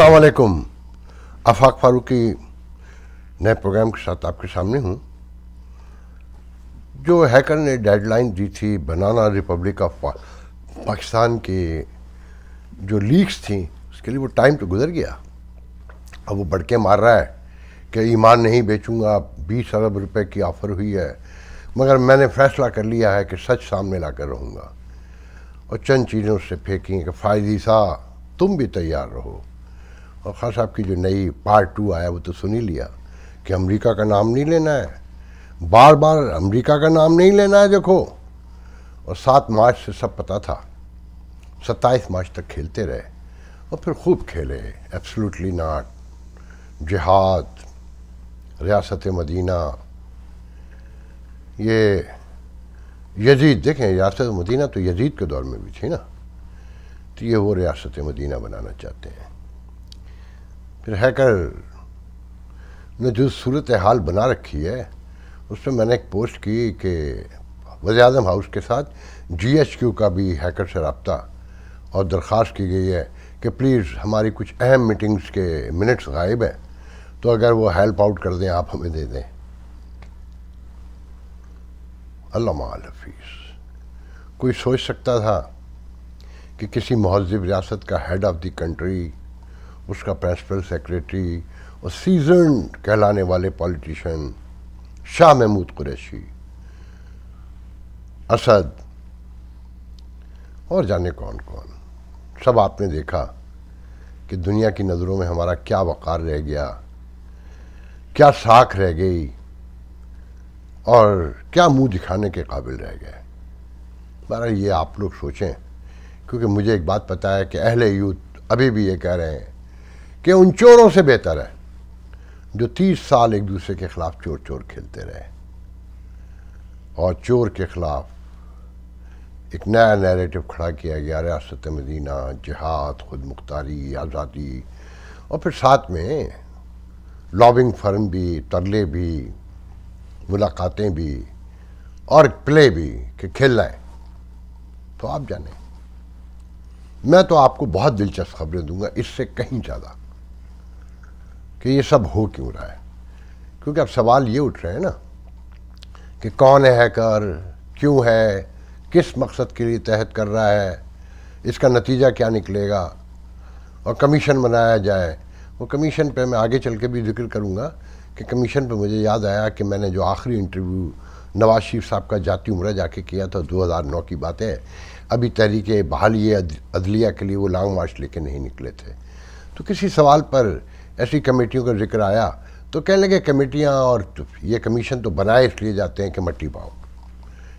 असलकुम आफाक फारूकी नए प्रोग्राम के साथ आपके सामने हूँ जो हैकर ने डेडलाइन दी थी बनाना रिपब्लिक ऑफ पाकिस्तान के जो लीक्स थी उसके लिए वो टाइम तो गुजर गया अब वो बढ़ के मार रहा है कि ईमान नहीं बेचूंगा बीस अरब रुपए की ऑफ़र हुई है मगर मैंने फ़ैसला कर लिया है कि सच सामने ला कर रहूँगा और चंद चीज़ें उससे फेंकी कि फ़ायदी सा तुम भी तैयार रहो और खास साहब की जो नई पार्ट टू आया वो तो सुन ही लिया कि अमेरिका का नाम नहीं लेना है बार बार अमेरिका का नाम नहीं लेना है देखो और सात मार्च से सब पता था सत्ताईस मार्च तक खेलते रहे और फिर खूब खेले एब्सोल्युटली नाट जिहाद रियासत मदीना ये यजीद देखें रियासत मदीना तो यजीद के दौर में भी थी ना तो ये वो रियासत मदीना बनाना चाहते हैं फिर हैकर ने जो सूरत हाल बना रखी है उस पर मैंने एक पोस्ट की कि वजे अजम हाउस के साथ जी एच क्यू का भी हैकर से रबता और दरख्वास्त की गई है कि प्लीज़ हमारी कुछ अहम मीटिंग्स के मिनट्स गायब हैं तो अगर वो हेल्प आउट कर दें आप हमें दे दें अल्लाह कोई सोच सकता था कि किसी महजब रियासत का हेड ऑफ़ दी कंट्री उसका प्रिंसिपल सेक्रेटरी और सीजन कहलाने वाले पॉलिटिशियन शाह महमूद कुरैशी असद और जाने कौन कौन सब आपने देखा कि दुनिया की नज़रों में हमारा क्या वक़ार रह गया क्या साख रह गई और क्या मुंह दिखाने के काबिल रह गए महाराज ये आप लोग सोचें क्योंकि मुझे एक बात पता है कि अहले यूथ अभी भी ये कह रहे हैं कि उन चोरों से बेहतर है जो तीस साल एक दूसरे के खिलाफ चोर चोर खेलते रहे और चोर के खिलाफ एक नया नैरेटिव खड़ा किया गया रियासत मदीना जहाद खुद मुख्तारी आज़ादी और फिर साथ में लॉबिंग फर्म भी तरले भी मुलाकातें भी और प्ले भी कि खेलना है तो आप जाने मैं तो आपको बहुत दिलचस्प खबरें दूंगा इससे कहीं ज़्यादा कि ये सब हो क्यों रहा है क्योंकि अब सवाल ये उठ रहे हैं ना कि कौन है हैकर क्यों है किस मकसद के लिए तहत कर रहा है इसका नतीजा क्या निकलेगा और कमीशन बनाया जाए वो कमीशन पे मैं आगे चल के भी जिक्र करूँगा कि कमीशन पे मुझे याद आया कि मैंने जो आखिरी इंटरव्यू नवाज शरीफ साहब का जाती उम्र जाके किया था 2009 की बात है अभी तहरीक बहाली अदलिया के लिए वो लॉन्ग मार्च लेके नहीं निकले थे तो किसी सवाल पर ऐसी कमेटियों का जिक्र आया तो कहने लगे कमेटियाँ और तो ये कमीशन तो बनाए इसलिए जाते हैं कि मट्टी पाओ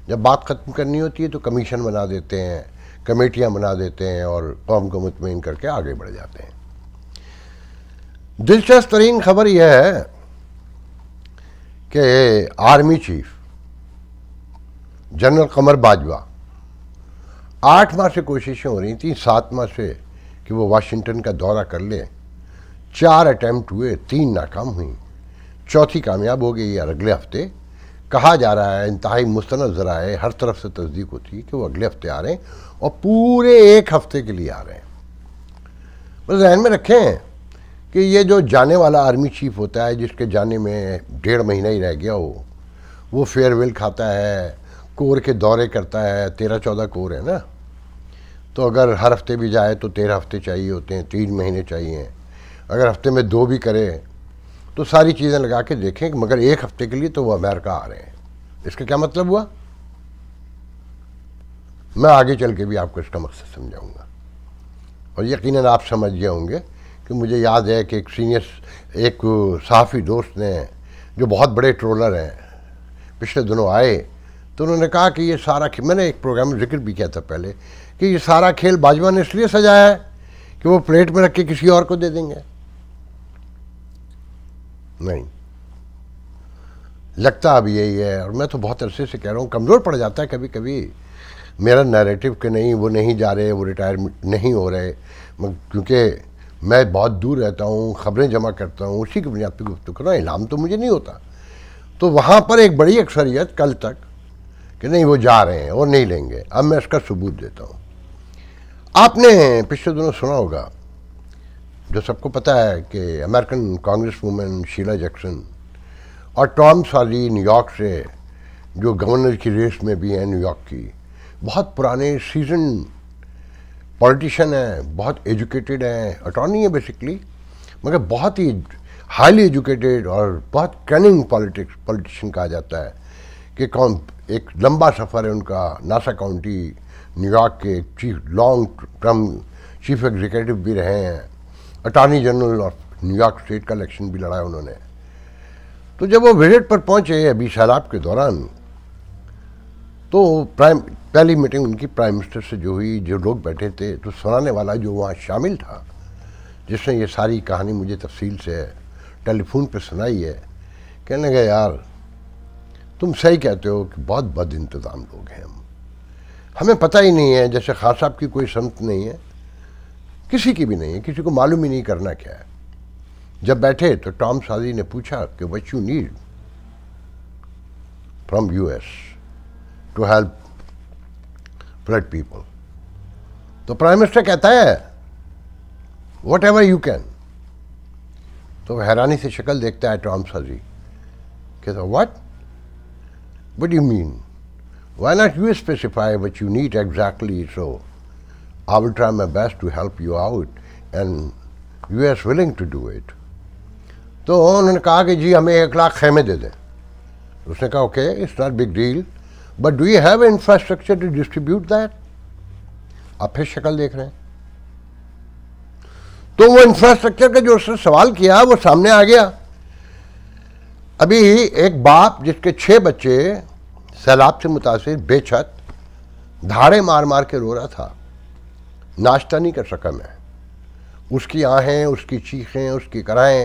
जब बात ख़त्म करनी होती है तो कमीशन बना देते हैं कमेटियाँ बना देते हैं और कौम को मुतमिन करके आगे बढ़ जाते हैं दिलचस्प तरीन खबर यह है कि army chief general Qamar Bajwa आठ माह से कोशिशें हो रही थी सात माह से कि वो वाशिंगटन का दौरा कर लें चार अटैम्प्ट हुए तीन नाकाम हुई चौथी कामयाब हो गई और अगले हफ्ते कहा जा रहा है इंतहाई मुस्ंद ज़रा है हर तरफ से तस्दीक होती है कि वो अगले हफ्ते आ रहे हैं और पूरे एक हफ्ते के लिए आ रहे हैं बस जहन में रखें कि ये जो जाने वाला आर्मी चीफ होता है जिसके जाने में डेढ़ महीना ही रह गया हो वो फेयरवेल खाता है कोर के दौरे करता है तेरह चौदह कोर है ना तो अगर हर हफ्ते भी जाए तो तेरह हफ्ते चाहिए होते हैं तीन महीने चाहिए अगर हफ्ते में दो भी करें तो सारी चीज़ें लगा के देखें मगर एक हफ्ते के लिए तो वो अमेरिका आ रहे हैं इसका क्या मतलब हुआ मैं आगे चल के भी आपको इसका मकसद समझाऊंगा और यकीन आप समझ गए होंगे कि मुझे याद है कि एक सीनियर एक साफ़ी दोस्त ने जो बहुत बड़े ट्रोलर हैं पिछले दिनों आए तो उन्होंने कहा कि ये सारा खेल मैंने एक प्रोग्राम में जिक्र भी किया था पहले कि ये सारा खेल बाजवा ने इसलिए सजाया है कि वो प्लेट में रख के किसी और को दे देंगे नहीं लगता अब यही है और मैं तो बहुत अरसे से कह रहा हूँ कमज़ोर पड़ जाता है कभी कभी मेरा नैरेटिव कि नहीं वो नहीं जा रहे वो रिटायर नहीं हो रहे क्योंकि मैं बहुत दूर रहता हूँ खबरें जमा करता हूँ उसी की बुनियाद पर गुफ्तु कर रहा हूँ इलाम तो मुझे नहीं होता तो वहाँ पर एक बड़ी अक्सरियत कल तक कि नहीं वो जा रहे हैं और नहीं लेंगे अब मैं इसका सबूत देता हूँ आपने पिछले दिनों सुना होगा जो सबको पता है कि American Congress woman Sheila Jackson और टॉम साली न्यूयॉर्क से जो गवर्नर की रेस में भी हैं न्यूयॉर्क की बहुत पुराने सीजन पॉलिटिशियन हैं बहुत एजुकेटेड हैं अटॉर्नी है बेसिकली मगर बहुत ही हाईली एजुकेटेड और बहुत कैनिंग पॉलिटिक्स पॉलिटिशियन कहा जाता है कि कौन एक लंबा सफ़र है उनका नासा काउंटी न्यूयॉर्क के chief long term chief executive भी रहे हैं attorney general of New York state का इलेक्शन भी लड़ाया उन्होंने तो जब वो विजिट पर पहुंचे अभी सैलाब के दौरान तो प्राइम पहली मीटिंग उनकी प्राइम मिनिस्टर से जो हुई जो लोग बैठे थे तो सुनाने वाला जो वहाँ शामिल था जिसने ये सारी कहानी मुझे तफसील से टेलीफोन पर सुनाई है कहने लगा यार तुम सही कहते हो कि बहुत बद इंतज़ाम लोग हैं हम हमें पता ही नहीं है जैसे खास साहब की कोई समत नहीं है किसी की भी नहीं है किसी को मालूम ही नहीं करना क्या है जब बैठे तो टॉम साजी ने पूछा कि what you need from U S to help flood people तो प्राइम मिनिस्टर कहता है वट एवर यू कैन तो हैरानी से शक्ल देखता है टॉम साजी कहता what what you mean why not you specify what you need exactly so I will try my best to help you out and U S willing to do it तो उन्होंने कहा कि जी हमें एक लाख खेमे दे दें उसने कहा okay it's not big deal but do you have infrastructure to distribute that आप फिर शक्ल देख रहे हैं तो वो इंफ्रास्ट्रक्चर का जो उसने सवाल किया वो सामने आ गया अभी एक बाप जिसके छः बच्चे सैलाब से मुतासर बेछत धाड़े मार मार के रो रहा था नाश्ता नहीं कर सका मैं उसकी आहें उसकी चीखें उसकी कराएँ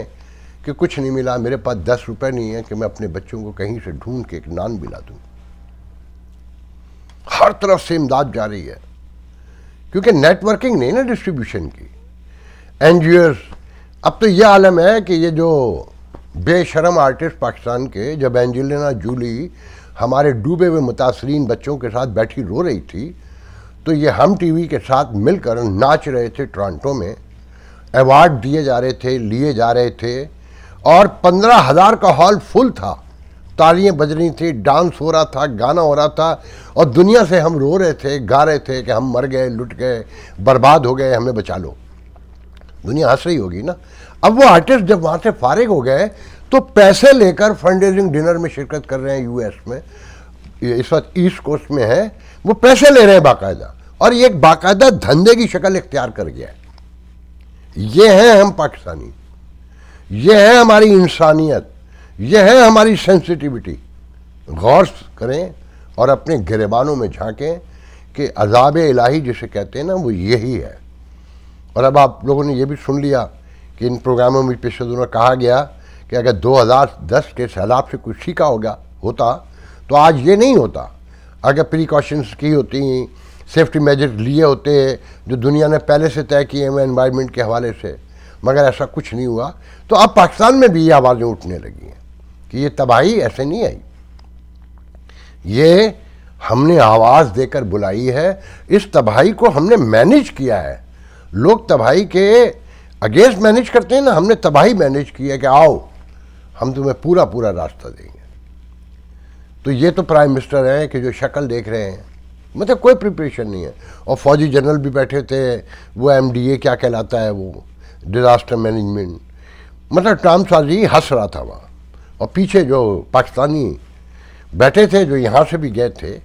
कि कुछ नहीं मिला मेरे पास दस रुपए नहीं है कि मैं अपने बच्चों को कहीं से ढूंढ के एक नान मिला दूं दूँ हर तरफ से इमदाद जा रही है क्योंकि नेटवर्किंग नहीं ना डिस्ट्रीब्यूशन की एन अब तो यह आलम है कि ये जो बेशरम आर्टिस्ट पाकिस्तान के जब एंजेलिना जूली हमारे डूबे हुए मुतासरीन बच्चों के साथ बैठी रो रही थी तो ये हम टीवी के साथ मिलकर नाच रहे थे टोरंटो में अवार्ड दिए जा रहे थे लिए जा रहे थे और पंद्रह हज़ार का हॉल फुल था तालियां बज रही थी डांस हो रहा था गाना हो रहा था और दुनिया से हम रो रहे थे गा रहे थे कि हम मर गए लुट गए बर्बाद हो गए हमें बचा लो दुनिया हंस रही होगी ना अब वो आर्टिस्ट जब वहाँ से फारिग हो गए तो पैसे लेकर फंड रेजिंग डिनर में शिरकत कर रहे हैं यूएस में इस वक्त ईस्ट कोस्ट में है वो पैसे ले रहे हैं बाकायदा और ये एक बाकायदा धंधे की शक्ल इख्तियार कर गया है ये हैं हम पाकिस्तानी ये है हमारी इंसानियत यह है हमारी सेंसिटिविटी गौर करें और अपने गिरबानों में झांकें कि अजाब इलाही जिसे कहते हैं ना वो यही है और अब आप लोगों ने ये भी सुन लिया कि इन प्रोग्रामों में पिछले दिनों कहा गया कि अगर 2010 के सैलाब से कुछ सीखा होगा होता तो आज ये नहीं होता अगर प्रिकॉशंस की होती सेफ्टी मेजर लिए होते हैं जो दुनिया ने पहले से तय किए हुए इन्वायरमेंट के हवाले से मगर ऐसा कुछ नहीं हुआ तो अब पाकिस्तान में भी ये आवाज़ें उठने लगी हैं कि ये तबाही ऐसे नहीं आई ये हमने आवाज़ देकर बुलाई है इस तबाही को हमने मैनेज किया है लोग तबाही के अगेंस्ट मैनेज करते हैं ना हमने तबाही मैनेज की है कि आओ हम तुम्हें पूरा पूरा रास्ता देंगे तो ये तो प्राइम मिनिस्टर हैं कि जो शक्ल देख रहे हैं मतलब कोई प्रिपरेशन नहीं है और फौजी जनरल भी बैठे थे वो एमडीए क्या कहलाता है वो डिज़ास्टर मैनेजमेंट मतलब टाम साजी हंस रहा था वहाँ और पीछे जो पाकिस्तानी बैठे थे जो यहाँ से भी गए थे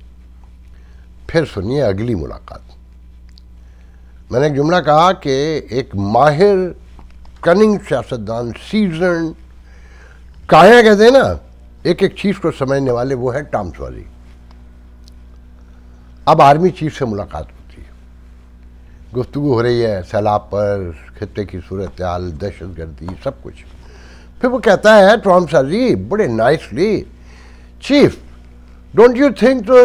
फिर सुनिए अगली मुलाकात मैंने एक जुमला कहा कि एक माहिर कनिंग सियासतदान सीजन काया कहते हैं ना एक एक चीज़ को समझने वाले वो है वाली अब आर्मी चीफ से मुलाकात होती है गुफ्तु हो रही है सैलाब पर खत्े की सूरत हाल दहशत गर्दी सब कुछ फिर वो कहता है टॉम सर जी बड़े nicely chief don't you think तो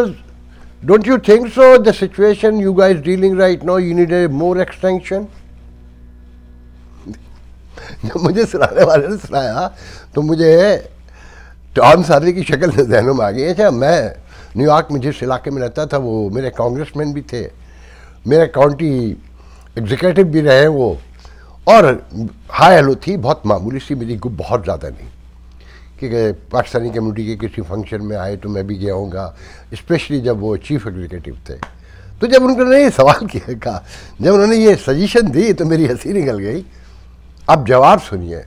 don't you think so the situation you guys dealing right no you need a more extension जब मुझे सुनाने वाले ने सुनाया तो मुझे टॉम सारी की शक्ल जहनों में आ गई अच्छा मैं न्यूयॉर्क में जिस इलाके में रहता था वो मेरे कांग्रेसमैन भी थे मेरे काउंटी एग्जीक्यूटिव भी रहे वो और हाई हेलो थी बहुत मामूली सी मेरी ग्रुप बहुत ज़्यादा नहीं कि पाकिस्तानी कम्युनिटी के किसी फंक्शन में आए तो मैं भी गया हूँ इस्पेशली जब वो चीफ एग्जीक्यूटिव थे तो जब उन्होंने ये सवाल किया कहा जब उन्होंने ये सजेशन दी तो मेरी हंसी निकल गई अब जवाब सुनिए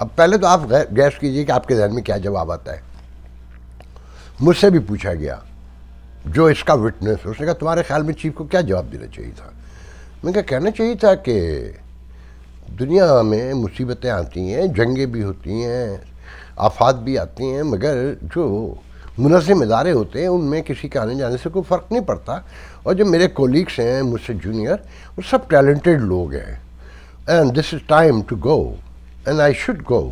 अब पहले तो आप गैस कीजिए कि आपके जहन में क्या जवाब आता है मुझसे भी पूछा गया जो इसका विटनेस उसने कहा तुम्हारे ख्याल में चीफ को क्या जवाब देना चाहिए था मैंने कहा कहना चाहिए था कि दुनिया में मुसीबतें आती हैं जंगें भी होती हैं आफात भी आती हैं मगर जो मुनजम इदारे होते हैं उनमें किसी के आने जाने से कोई फ़र्क नहीं पड़ता और जो मेरे कोलीग्स हैं मुझसे जूनियर वो सब टैलेंटेड लोग हैं and this is time to go and I should go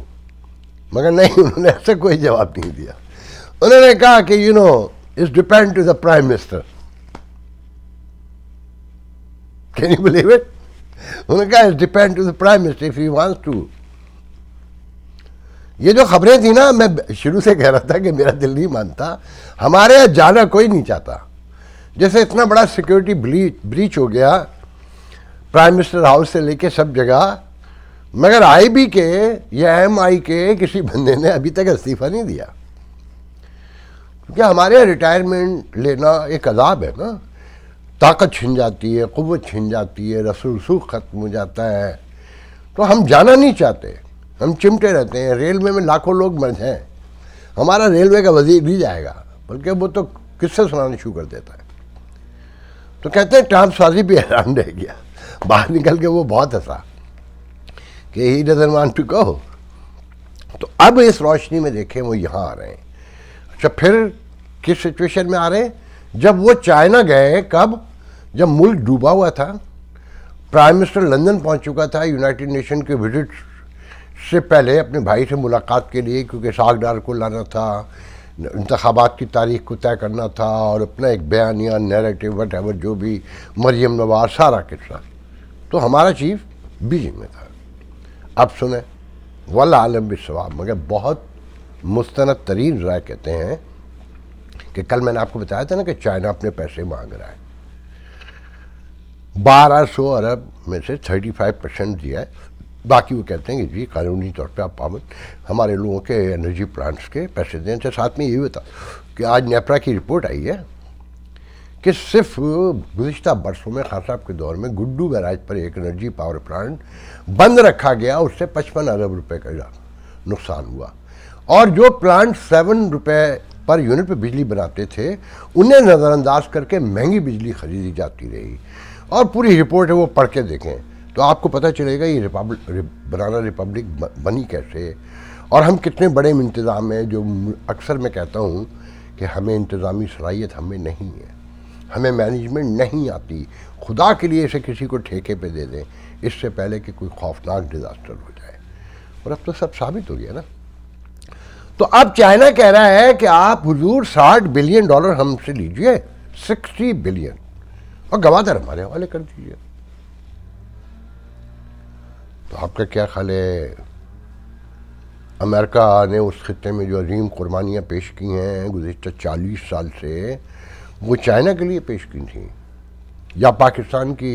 मगर नहीं उन्होंने ऐसा कोई जवाब नहीं दिया उन्होंने कहा कि you know it's depend to the prime minister can you believe it उन्होंने कहा it's depend to the prime minister if you wants to ये जो खबरें थी ना मैं शुरू से कह रहा था कि मेरा दिल नहीं मानता हमारे यहाँ जाना कोई नहीं चाहता जैसे इतना बड़ा सिक्योरिटी ब्रीच हो गया प्राइम मिनिस्टर हाउस से लेके सब जगह मगर आईबी के या एमआई के किसी बंदे ने अभी तक इस्तीफा नहीं दिया कि हमारे रिटायरमेंट लेना एक अदाब है ना ताकत छिन जाती है क़वत छिन जाती है रसूल सूख ख़त्म हो जाता है तो हम जाना नहीं चाहते हम चिमटे रहते हैं रेलवे में लाखों लोग मर जाएँ हमारा रेलवे का वजीर भी जाएगा बल्कि वो तो किस्से सुनाने शुरू कर देता है तो कहते हैं टाप साजी भी हैरान रह गया बाहर निकल के वो बहुत हंसा कि he doesn't want to go तो अब इस रोशनी में देखें वो यहाँ आ रहे हैं अच्छा फिर किस सिचुएशन में आ रहे हैं जब वो चाइना गए कब जब मुल्क डूबा हुआ था प्राइम मिनिस्टर लंदन पहुंच चुका था यूनाइटेड नेशन के विजिट से पहले अपने भाई से मुलाकात के लिए क्योंकि सागडार को लाना था इंतबात की तारीख को तय करना था और अपना एक बयान या नैरेटिव वट एवर जो भी मरियम नवाज सारा किस्सा तो हमारा चीफ बीजिंग में था अब सुने वल्ला आलम भी सवाब मगर बहुत मुस्ंद तरीन राय कहते हैं कि कल मैंने आपको बताया था ना कि चाइना अपने पैसे मांग रहा है 1200 अरब में से 35 परसेंट दिया है बाकी वो कहते हैं कि जी कानूनी तौर पे आप पाबंद हमारे लोगों के एनर्जी प्लांट्स के पैसे दें थे अच्छा, साथ में ये भी था कि आज नेपरा की रिपोर्ट आई है कि सिर्फ गुज्त बरसों में खास साहब के दौर में गुड्डू बैराज पर एक एनर्जी पावर प्लांट बंद रखा गया उससे पचपन अरब रुपये का नुकसान हुआ और जो प्लांट सेवन रुपए पर यूनिट पर बिजली बनाते थे उन्हें नज़रअंदाज करके महंगी बिजली खरीदी जाती रही और पूरी रिपोर्ट है वो पढ़ के देखें तो आपको पता चलेगा ये रिपब्लिक बनाना रिपब्लिक बनी कैसे और हम कितने बड़े इंतज़ाम हैं जो अक्सर मैं कहता हूँ कि हमें इंतज़ामी सलाहियत हमें नहीं है हमें मैनेजमेंट नहीं आती खुदा के लिए इसे किसी को ठेके पे दे दें इससे पहले कि कोई खौफनाक डिज़ास्टर हो जाए और अब तो सब साबित हो गया ना तो अब चाइना कह रहा है कि आप हजूर साठ बिलियन डॉलर हमसे लीजिए सिक्सटी बिलियन और गवादर हमारे हवाले कर दीजिए तो आपका क्या ख्याल है अमेरिका ने उस खत्े में जो अजीम कुर्बानियाँ पेश की हैं गुजशत चालीस साल से वो चाइना के लिए पेश की थी या पाकिस्तान की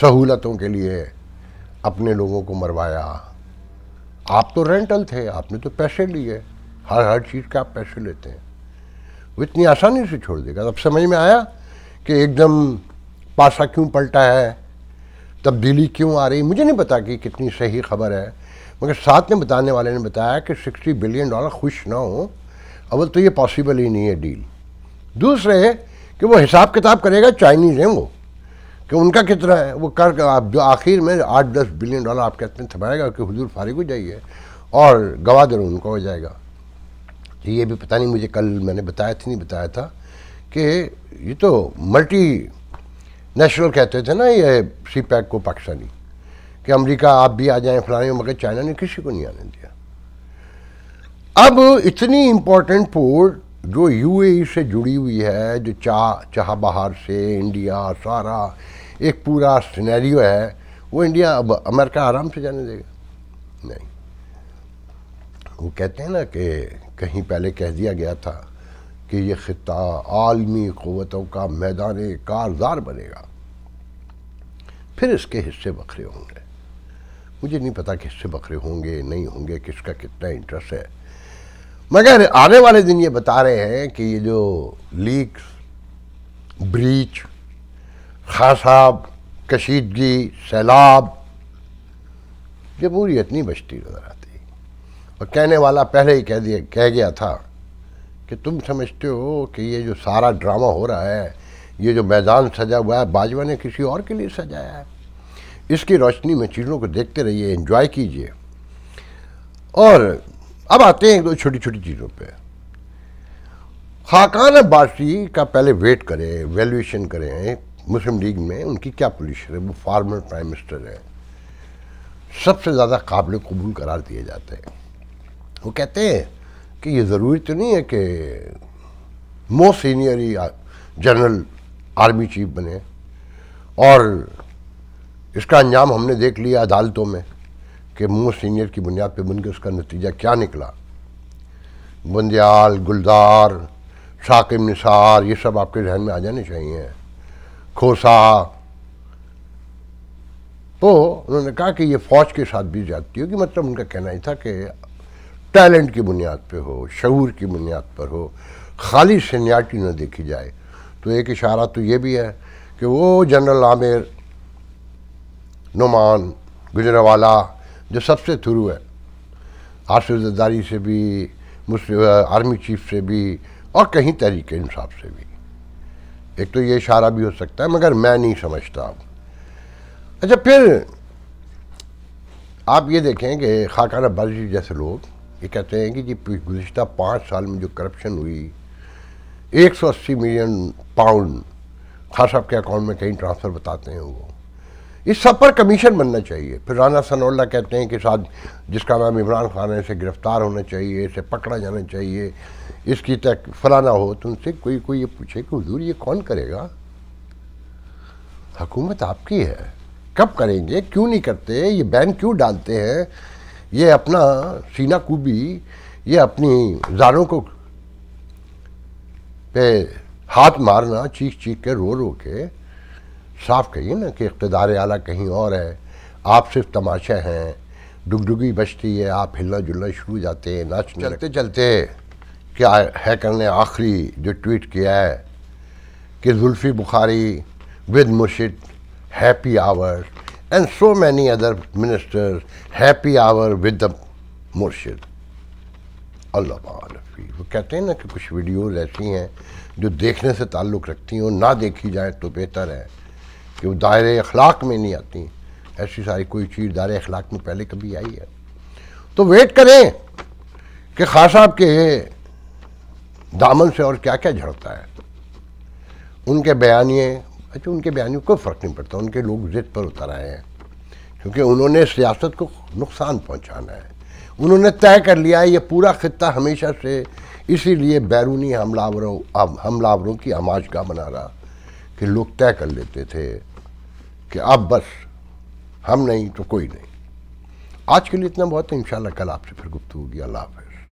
सहूलतों के लिए अपने लोगों को मरवाया आप तो रेंटल थे आपने तो पैसे लिए हर हर चीज़ के आप पैसे लेते हैं वो इतनी आसानी से छोड़ देगा अब समझ में आया कि एकदम पासा क्यों पलटा है तब्दीली क्यों आ रही मुझे नहीं पता कि कितनी सही खबर है मगर साथ में बताने वाले ने बताया कि सिक्सटी बिलियन डॉलर खुश ना हो अवल तो ये पॉसिबल ही नहीं है डील दूसरे कि वो हिसाब किताब करेगा चाइनीज़ हैं वो कि उनका कितना है वो कर आप जो आखिर में आठ दस बिलियन डॉलर आपके हाथ में थमाएगा कि हजूर फारिग हो जाइए और गवादर उनका हो जाएगा तो ये भी पता नहीं मुझे कल मैंने बताया था नहीं बताया था कि ये तो मल्टी नेशनल कहते थे ना ये सी पैक को पाकिस्तानी कि अमेरिका आप भी आ जाएं फलाने मगर चाइना ने किसी को नहीं आने दिया अब इतनी इम्पोर्टेंट पोर्ट जो यूएई से जुड़ी हुई है जो चाह चाह बाहर से इंडिया सारा एक पूरा सिनेरियो है वो इंडिया अब अमेरिका आराम से जाने देगा नहीं वो कहते हैं ना कि कहीं पहले कह दिया गया था कि ये ख़त्ता आलमी क़वतों का मैदान कारजार बनेगा फिर इसके हिस्से बखरे होंगे मुझे नहीं पता कि हिस्से बखरे होंगे नहीं होंगे किसका कितना इंटरेस्ट है मगर आने वाले दिन ये बता रहे हैं कि ये जो लीक ब्रीच खासाब कशीदगी सैलाब पूरी इतनी बचती नज़र आती और कहने वाला पहले ही कह दिया कह गया था कि तुम समझते हो कि ये जो सारा ड्रामा हो रहा है ये जो मैदान सजा हुआ है बाजवा ने किसी और के लिए सजाया है इसकी रोशनी में चीज़ों को देखते रहिए इन्जॉय कीजिए और अब आते हैं एक दो छोटी छोटी चीज़ों पे खाकान बाशी का पहले वेट करें वैल्यूएशन करें मुस्लिम लीग में उनकी क्या पोजिशन है वो फार्मर प्राइम मिनिस्टर है सबसे ज़्यादा काबिल कबूल करार दिए जाते हैं वो कहते हैं कि ये ज़रूरी तो नहीं है कि मोस्ट सीनियर ही जनरल आर्मी चीफ बने और इसका अंजाम हमने देख लिया अदालतों में के मोस्ट सीनियर की बुनियाद पर के उसका नतीजा क्या निकला बंदयाल गुलजार शाकिब निसार ये सब आपके जहन में आ जाने चाहिए खोसा तो उन्होंने कहा कि ये फौज के साथ भी जाती होगी मतलब उनका कहना ही था कि टैलेंट की बुनियाद पे हो शूर की बुनियाद पर हो खाली सीनियरिटी न देखी जाए तो एक इशारा तो ये भी है कि वो जनरल आमिर नुमान गुजरावाला जो सबसे थ्रू है आसिफ जदारी से भी मुस्लिम आर्मी चीफ से भी और कहीं तहरीक इंसाफ से भी एक तो ये इशारा भी हो सकता है मगर मैं नहीं समझता अच्छा फिर आप ये देखें कि खाकाना बर्जी जैसे लोग ये कहते हैं कि जी गुज्त पाँच साल में जो करप्शन हुई 180 मिलियन पाउंड खास साहब के अकाउंट में कहीं ट्रांसफ़र बताते हैं वो इस सब पर कमीशन बनना चाहिए फिर राना सनोल्ला कहते हैं कि साथ जिसका नाम इमरान खान है इसे गिरफ़्तार होना चाहिए इसे पकड़ा जाना चाहिए इसकी तक फलाना हो तो उनसे कोई कोई ये पूछे कि हजूर ये कौन करेगा हकूमत आपकी है कब करेंगे क्यों नहीं करते ये बैन क्यों डालते हैं ये अपना सीना कूबी ये अपनी जारों को पे हाथ मारना चीख चीख के रो रो के साफ कहिए ना कि इकतदार आला कहीं और है आप सिर्फ तमाशा हैं डुगडुगी बचती है आप हिलना जुलना शुरू जाते हैं नाच चलते चलते क्या हैकर ने आखिरी जो ट्वीट किया है कि Zulfi Bukhari with Murshid happy hour and so many other ministers happy hour with the Murshid अल्लाह वो कहते हैं ना कि कुछ वीडियोज़ ऐसी हैं जो देखने से ताल्लुक़ रखती हैं और ना देखी जाए तो बेहतर है कि वो दायरे अखलाक में नहीं आती ऐसी सारी कोई चीज़ दायरे अखलाक में पहले कभी आई है तो वेट करें कि खास साहब के दामन से और क्या क्या झड़ता है उनके बयानिए अच्छा उनके बयानियों को फ़र्क नहीं पड़ता उनके लोग जिद पर उतर आए हैं क्योंकि उन्होंने सियासत को नुकसान पहुंचाना है उन्होंने तय कर लिया है ये पूरा खत्ता हमेशा से इसीलिए बैरूनी हमलावरों हमलावरों की आमाजगा बना रहा कि लोग तय कर लेते थे कि आप बस हम नहीं तो कोई नहीं आज के लिए इतना बहुत है इन कल आपसे फिर गुप्त होगी अल्लाह हाफ